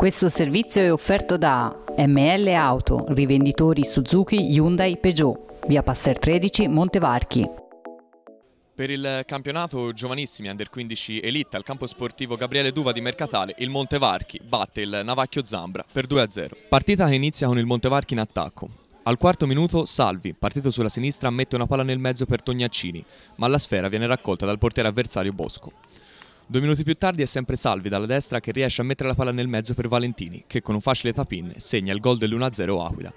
Questo servizio è offerto da ML Auto, rivenditori Suzuki, Hyundai, Peugeot, via Passer 13, Montevarchi. Per il campionato giovanissimi Under 15 Elite al campo sportivo Gabriele Duva di Mercatale, il Montevarchi batte il Navacchio Zambra per 2-0. Partita che inizia con il Montevarchi in attacco. Al quarto minuto Salvi, partito sulla sinistra, mette una palla nel mezzo per Tognaccini, ma la sfera viene raccolta dal portiere avversario Bosco. Due minuti più tardi è sempre Salvi dalla destra che riesce a mettere la palla nel mezzo per Valentini, che con un facile tapin segna il gol dell'1-0 Aquila.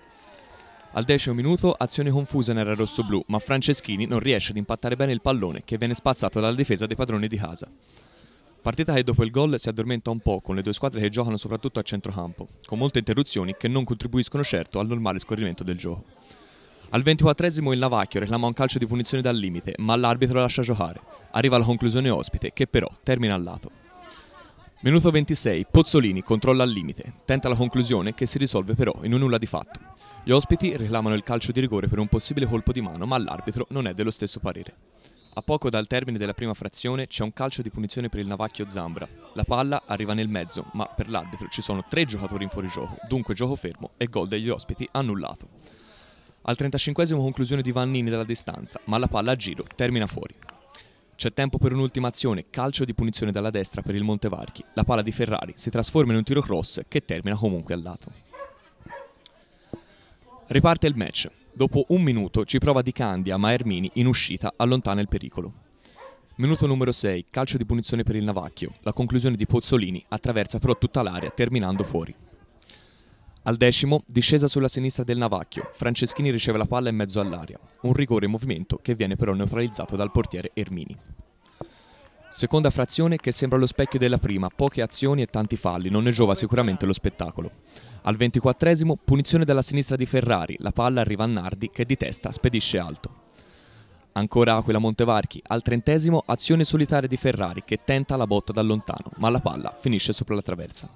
Al decimo minuto azione confusa nel rosso-blu, ma Franceschini non riesce ad impattare bene il pallone che viene spazzato dalla difesa dei padroni di casa. Partita che dopo il gol si addormenta un po' con le due squadre che giocano soprattutto a centrocampo, con molte interruzioni che non contribuiscono certo al normale scorrimento del gioco. Al 24esimo il Navacchio reclama un calcio di punizione dal limite, ma l'arbitro lascia giocare. Arriva la conclusione ospite, che però termina al lato. Minuto 26, Pozzolini controlla al limite, tenta la conclusione che si risolve però in un nulla di fatto. Gli ospiti reclamano il calcio di rigore per un possibile colpo di mano, ma l'arbitro non è dello stesso parere. A poco dal termine della prima frazione c'è un calcio di punizione per il Navacchio Zambra. La palla arriva nel mezzo, ma per l'arbitro ci sono tre giocatori in fuorigioco, dunque gioco fermo e gol degli ospiti annullato. Al 35 conclusione di Vannini dalla distanza, ma la palla a giro termina fuori. C'è tempo per un'ultima azione, calcio di punizione dalla destra per il Montevarchi. La palla di Ferrari si trasforma in un tiro cross che termina comunque al lato. Riparte il match. Dopo un minuto ci prova Di Candia, ma Ermini in uscita allontana il pericolo. Minuto numero 6, calcio di punizione per il Navacchio. La conclusione di Pozzolini attraversa però tutta l'area terminando fuori. Al decimo, discesa sulla sinistra del Navacchio, Franceschini riceve la palla in mezzo all'aria, un rigore in movimento che viene però neutralizzato dal portiere Ermini. Seconda frazione che sembra lo specchio della prima, poche azioni e tanti falli, non ne giova sicuramente lo spettacolo. Al ventiquattresimo, punizione dalla sinistra di Ferrari, la palla arriva a Nardi che di testa spedisce alto. Ancora Aquila Montevarchi, al trentesimo azione solitaria di Ferrari che tenta la botta da lontano, ma la palla finisce sopra la traversa.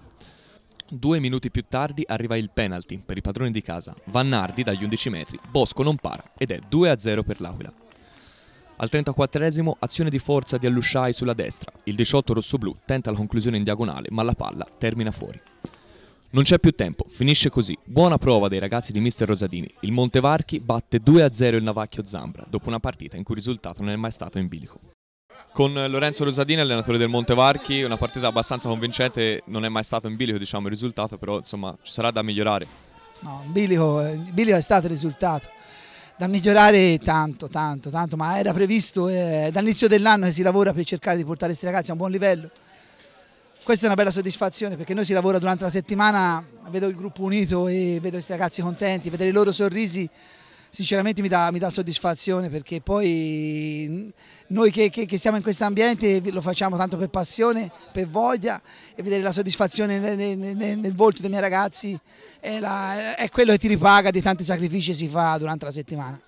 Due minuti più tardi arriva il penalty per i padroni di casa. Vannardi dagli 11 metri, Bosco non para ed è 2-0 per l'Aquila. Al 34esimo azione di forza di Alushai sulla destra. Il 18 rossoblù tenta la conclusione in diagonale, ma la palla termina fuori. Non c'è più tempo, finisce così. Buona prova dei ragazzi di Mister Rosadini. Il Montevarchi batte 2-0 il Navacchio Zambra dopo una partita in cui il risultato non è mai stato in bilico. Con Lorenzo Rosadini, allenatore del Montevarchi, una partita abbastanza convincente, non è mai stato in bilico diciamo, il risultato, però insomma ci sarà da migliorare. No, in bilico, in bilico è stato il risultato. Da migliorare tanto, tanto, tanto, ma era previsto eh, dall'inizio dell'anno che si lavora per cercare di portare questi ragazzi a un buon livello. Questa è una bella soddisfazione perché noi si lavora durante la settimana, vedo il gruppo unito e vedo questi ragazzi contenti, vedere i loro sorrisi sinceramente mi dà, mi dà, soddisfazione perché poi noi che, che, che siamo in questo ambiente lo facciamo tanto per passione, per voglia e vedere la soddisfazione nel, nel, nel volto dei miei ragazzi è, la, è quello che ti ripaga di tanti sacrifici che si fa durante la settimana.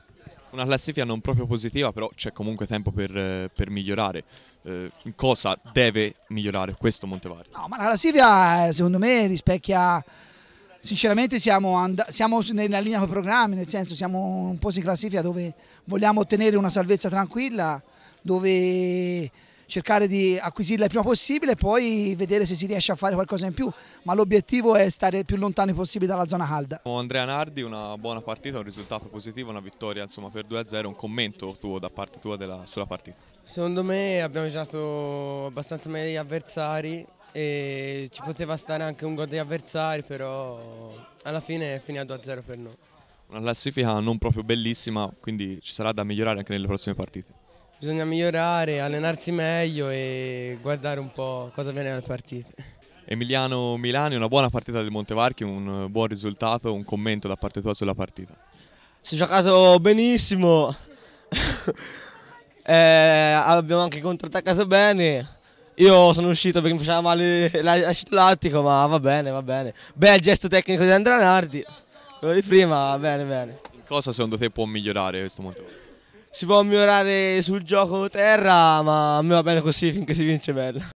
Una classifica non proprio positiva, però c'è comunque tempo per, per migliorare. Eh, cosa deve migliorare questo Montevario? No, ma la classifica eh, secondo me rispecchia sinceramente siamo, and- siamo nella linea con i programmi, nel senso siamo un po' in classifica dove vogliamo ottenere una salvezza tranquilla, dove cercare di acquisirla il prima possibile e poi vedere se si riesce a fare qualcosa in più, ma l'obiettivo è stare il più lontani possibile dalla zona calda. Andrea Nardi, una buona partita, un risultato positivo, una vittoria insomma, per 2-0, un commento tuo da parte tua della, sulla partita? Secondo me abbiamo giocato abbastanza meglio gli avversari, e ci poteva stare anche un gol degli avversari, però alla fine è finito a zero per noi. Una classifica non proprio bellissima, quindi ci sarà da migliorare anche nelle prossime partite. Bisogna migliorare, allenarsi meglio e guardare un po' cosa viene nelle partite. Emiliano Milani, una buona partita del Montevarchi, un buon risultato, un commento da parte tua sulla partita. Si è giocato benissimo, eh, abbiamo anche contrattaccato bene, io sono uscito perché mi faceva male l'ascito lattico, ma va bene, va bene. Bel gesto tecnico di Andrea Nardi, quello di prima, va bene, bene. In cosa secondo te può migliorare questo montone? Si può migliorare sul gioco terra, ma a me va bene così finché si vince bella.